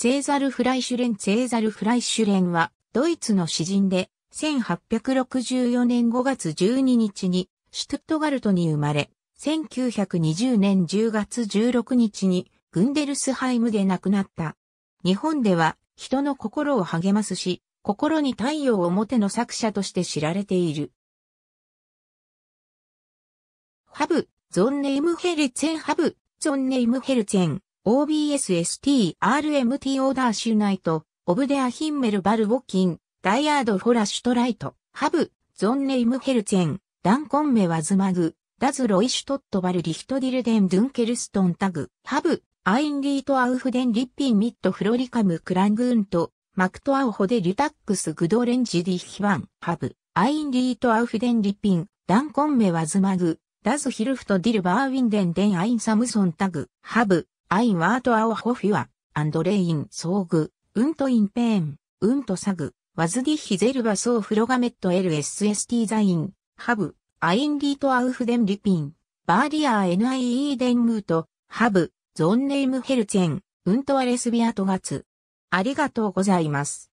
ツェーザル・フライシュレン・ツェーザル・フライシュレンは、ドイツの詩人で、1864年5月12日に、シュトゥットガルトに生まれ、1920年10月16日に、グンデルスハイムで亡くなった。日本では、人の心を励ますし、心に太陽をもての作者として知られている。ハブ、ゾンネイムヘルツェンハブ、ゾンネイムヘルツェン。OBSST RMT オーダーシュナイト、オブデアヒンメルバルウォッキン、ダイヤードフォラシュトライト、ハブ、ゾンネイムヘルツェン、ダンコンメワズマグ、ダズロイシュトットバルリヒトディルデンドゥンケルストンタグ、ハブ、アインリートアウフデンリッピンミットフロリカムクラングーンと、マクトアウホデリュタックスグドレンジディヒワン、ハブ、アインリートアウフデンリッピン、ダンコンメワズマグ、ダズヒルフトディルバーウィンデンデンアインサムソンタグ、ハブ、アインワートアオホフィア、アンドレイン、ソーグ、ウントインペーン、ウントサグ、ワズディヒゼルバソーフロガメットエエ s s t ザイン、ハブ、アインリートアウフデンリピン、バーディアー NIE デンムート、ハブ、ゾンネームヘルツェン、ウントアレスビアトガツ。ありがとうございます。